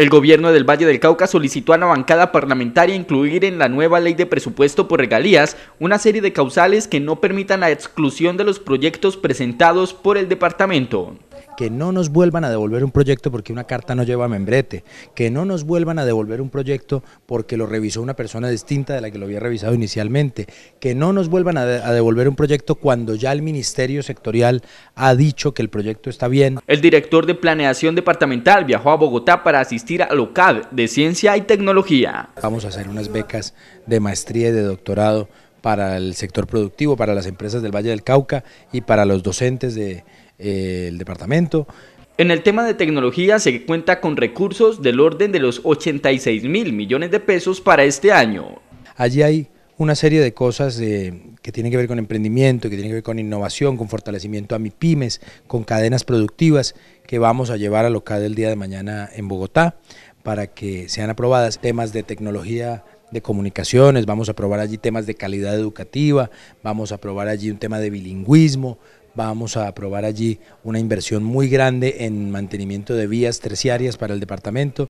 El gobierno del Valle del Cauca solicitó a la bancada parlamentaria incluir en la nueva ley de presupuesto por regalías una serie de causales que no permitan la exclusión de los proyectos presentados por el departamento que no nos vuelvan a devolver un proyecto porque una carta no lleva membrete, que no nos vuelvan a devolver un proyecto porque lo revisó una persona distinta de la que lo había revisado inicialmente, que no nos vuelvan a, devolver un proyecto cuando ya el Ministerio Sectorial ha dicho que el proyecto está bien. El director de Planeación Departamental viajó a Bogotá para asistir a OCAD de Ciencia y Tecnología. Vamos a hacer unas becas de maestría y de doctorado para el sector productivo, para las empresas del Valle del Cauca y para los docentes de eh, el departamento. En el tema de tecnología se cuenta con recursos del orden de los 86 mil millones de pesos para este año. Allí hay una serie de cosas que tienen que ver con emprendimiento, que tienen que ver con innovación, con fortalecimiento a MIPIMES, con cadenas productivas que vamos a llevar a local el día de mañana en Bogotá para que sean aprobadas temas de tecnología de comunicaciones, vamos a aprobar allí temas de calidad educativa, vamos a aprobar allí un tema de bilingüismo, vamos a aprobar allí una inversión muy grande en mantenimiento de vías terciarias para el departamento,